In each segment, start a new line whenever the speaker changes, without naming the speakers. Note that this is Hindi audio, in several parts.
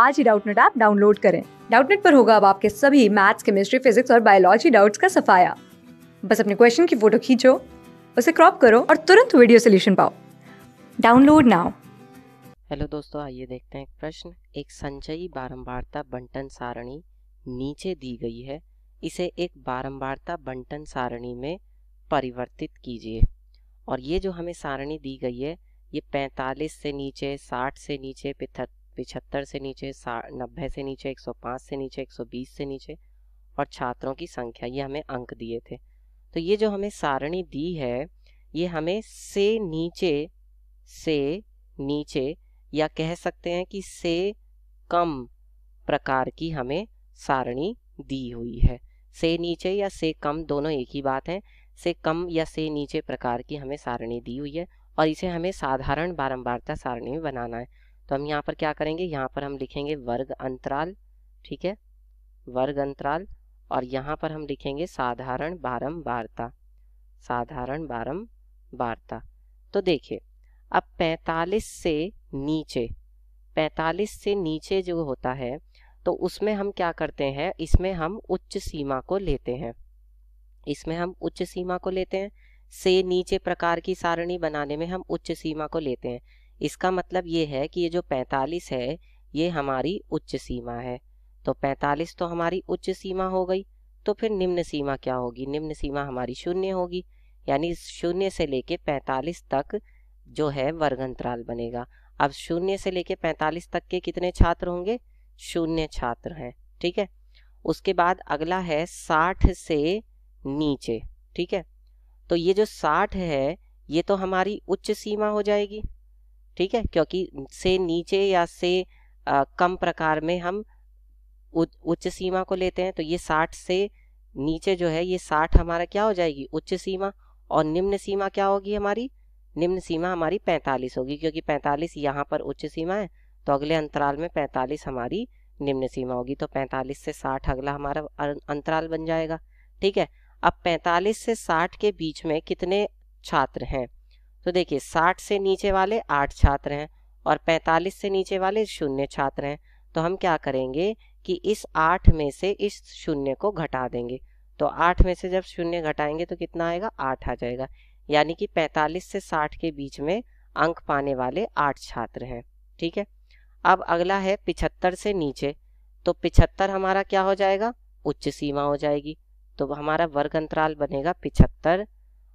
आज ही डाउटनेट ऐप डाउनलोड करें डाउटनेट पर होगा अब आपके सभी मैथ्स केमिस्ट्री फिजिक्स और बायोलॉजी डाउट्स का सफाया बस अपने क्वेश्चन की फोटो खींचो उसे क्रॉप करो और तुरंत वीडियो सोल्यूशन पाओ डाउनलोड नाउ हेलो दोस्तों आइए देखते हैं एक प्रश्न एक संचयी बारंबारता बंटन सारणी नीचे दी गई है इसे एक बारंबारता बंटन सारणी में परिवर्तित कीजिए और ये जो हमें सारणी दी गई है ये 45 से नीचे 60 से नीचे पिछहत्तर से नीचे नब्बे से नीचे 105 से नीचे 120 से नीचे और छात्रों की संख्या ये हमें अंक दिए थे तो ये जो हमें सारणी दी है ये हमें से नीचे से नीचे या कह सकते हैं कि से कम प्रकार की हमें सारणी दी हुई है से नीचे या से कम दोनों एक ही बात है से कम या से नीचे प्रकार की हमें सारणी दी हुई है और इसे हमें साधारण बारंबारता सारणी में बनाना है तो हम यहाँ पर क्या करेंगे यहाँ पर हम लिखेंगे वर्ग अंतराल ठीक है वर्ग अंतराल और यहाँ पर हम लिखेंगे साधारण बारम वार्ता साधारण वार्ता तो देखिए अब 45 से नीचे 45 से नीचे जो होता है तो उसमें हम क्या करते हैं इसमें हम उच्च सीमा को लेते हैं इसमें हम उच्च सीमा को लेते हैं से नीचे प्रकार की सारणी बनाने में हम उच्च सीमा को लेते हैं इसका मतलब ये है कि ये जो 45 है ये हमारी उच्च सीमा है तो 45 तो हमारी उच्च सीमा हो गई तो फिर निम्न सीमा क्या होगी निम्न सीमा हमारी शून्य होगी यानी शून्य से लेके 45 तक जो है वर्ग अंतराल बनेगा अब शून्य से लेके 45 तक के कितने छात्र होंगे शून्य छात्र हैं ठीक है उसके बाद अगला है साठ से नीचे ठीक है तो ये जो साठ है ये तो हमारी उच्च सीमा हो जाएगी ठीक है क्योंकि से नीचे या से आ, कम प्रकार में हम उच्च सीमा को लेते हैं तो ये साठ से नीचे जो है ये साठ हमारा क्या हो जाएगी उच्च सीमा और निम्न सीमा क्या होगी हमारी निम्न सीमा हमारी पैंतालीस होगी क्योंकि पैंतालीस यहाँ पर उच्च सीमा है तो अगले अंतराल में पैंतालीस हमारी निम्न सीमा होगी तो पैंतालीस से साठ अगला हमारा अं, अंतराल बन जाएगा ठीक है अब पैंतालीस से साठ के बीच में कितने छात्र हैं तो देखिए 60 से नीचे वाले आठ छात्र हैं और 45 से नीचे वाले शून्य छात्र हैं तो हम क्या करेंगे कि इस आठ में से इस शून्य को घटा देंगे तो आठ में से जब शून्य घटाएंगे तो कितना आएगा आठ आ जाएगा यानी कि 45 से 60 के बीच में अंक पाने वाले आठ छात्र हैं ठीक है अब अगला है पिछहत्तर से नीचे तो पिछहत्तर हमारा क्या हो जाएगा उच्च सीमा हो जाएगी तो हमारा वर्ग अंतराल बनेगा पिछहत्तर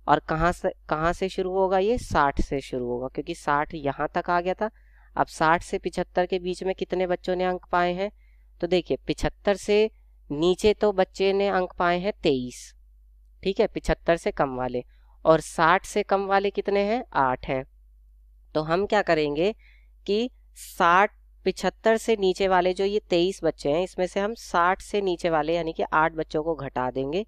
और कहाँ से कहाँ से शुरू होगा ये साठ से शुरू होगा क्योंकि साठ यहाँ तक आ गया था अब साठ से पिछहत्तर के बीच में कितने बच्चों ने अंक पाए हैं तो देखिए पिछहत्तर से नीचे तो बच्चे ने अंक पाए हैं तेईस ठीक है पिछहत्तर से कम वाले और साठ से कम वाले कितने हैं आठ हैं तो हम क्या करेंगे कि साठ पिछहत्तर से नीचे वाले जो ये तेईस बच्चे हैं इसमें से हम साठ से नीचे वाले यानी कि आठ बच्चों को घटा देंगे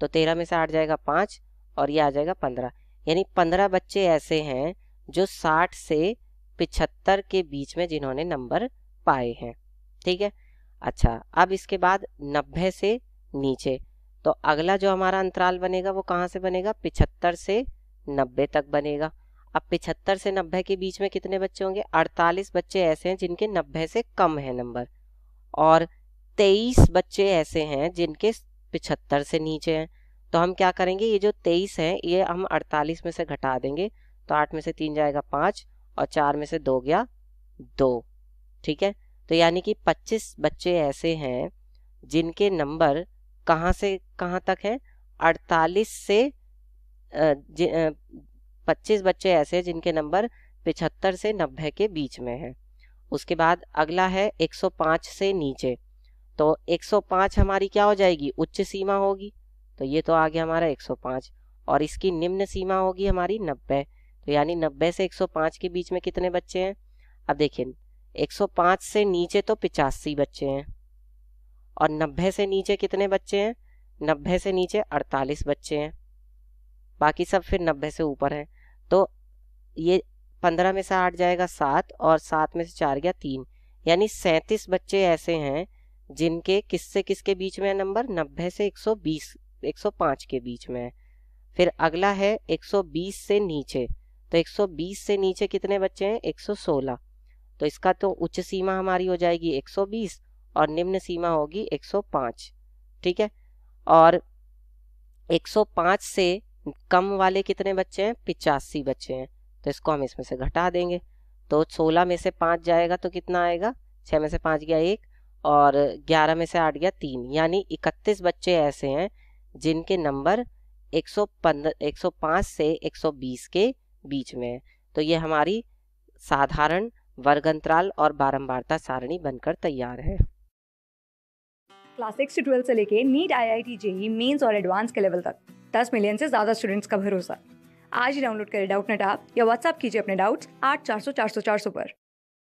तो तेरह में से आठ जाएगा पाँच और ये आ जाएगा पंद्रह यानी पंद्रह बच्चे ऐसे हैं जो साठ से पिछहत्तर के बीच में जिन्होंने नंबर पाए हैं ठीक है अच्छा अब इसके बाद नब्बे से नीचे तो अगला जो हमारा अंतराल बनेगा वो कहाँ से बनेगा पिछहत्तर से नब्बे तक बनेगा अब पिछहत्तर से नब्बे के बीच में कितने बच्चे होंगे अड़तालीस बच्चे ऐसे हैं जिनके नब्बे से कम है नंबर और तेईस बच्चे ऐसे हैं जिनके पिछहत्तर से नीचे हैं तो हम क्या करेंगे ये जो तेईस है ये हम अड़तालीस में से घटा देंगे तो आठ में से तीन जाएगा पाँच और चार में से दो गया दो ठीक है तो यानी कि पच्चीस बच्चे ऐसे हैं जिनके नंबर कहाँ से कहाँ तक है अड़तालीस से पच्चीस बच्चे ऐसे हैं जिनके नंबर पिछहत्तर से नब्बे के बीच में है उसके बाद अगला है 105 से नीचे तो 105 हमारी क्या हो जाएगी उच्च सीमा होगी तो ये तो आ गया हमारा 105 और इसकी निम्न सीमा होगी हमारी 90 तो यानी 90 से 105 के बीच में कितने बच्चे हैं अब देखिए 105 से नीचे तो पिचासी बच्चे हैं और 90 से नीचे कितने बच्चे हैं 90 से नीचे 48 बच्चे हैं बाकी सब फिर 90 से ऊपर हैं तो ये 15 में से आठ जाएगा सात और सात में से चार गया तीन यानी सैंतीस बच्चे ऐसे हैं जिनके किससे किसके बीच में नंबर 90 से 120 105 के बीच में है फिर अगला है 120 से नीचे तो 120 से नीचे कितने बच्चे हैं 116 तो इसका तो उच्च सीमा हमारी हो जाएगी 120 और निम्न सीमा होगी 105 ठीक है और 105 से कम वाले कितने बच्चे हैं पिचासी बच्चे हैं तो इसको हम इसमें से घटा देंगे तो 16 में से 5 जाएगा तो कितना आएगा 6 में से 5 गया एक और 11 में से 8 गया तीन यानी 31 बच्चे ऐसे हैं जिनके नंबर 115 105 से 120 के बीच में है तो ये हमारी साधारण वर्गंतराल और बारंबारता सारणी बनकर तैयार है क्लास सिक्स से ट्वेल्थ से लेके NEET I I T JEE mains और एडवांस के लेवल तक दस मिलियन से ज़्यादा स्टूडेंट्स का भरोसा आज ही डाउनलोड करें डाउट नेट आप या व्हाट्सअप कीजिए अपने डाउट्स आठ चार सौ चार सौ चार सौ पर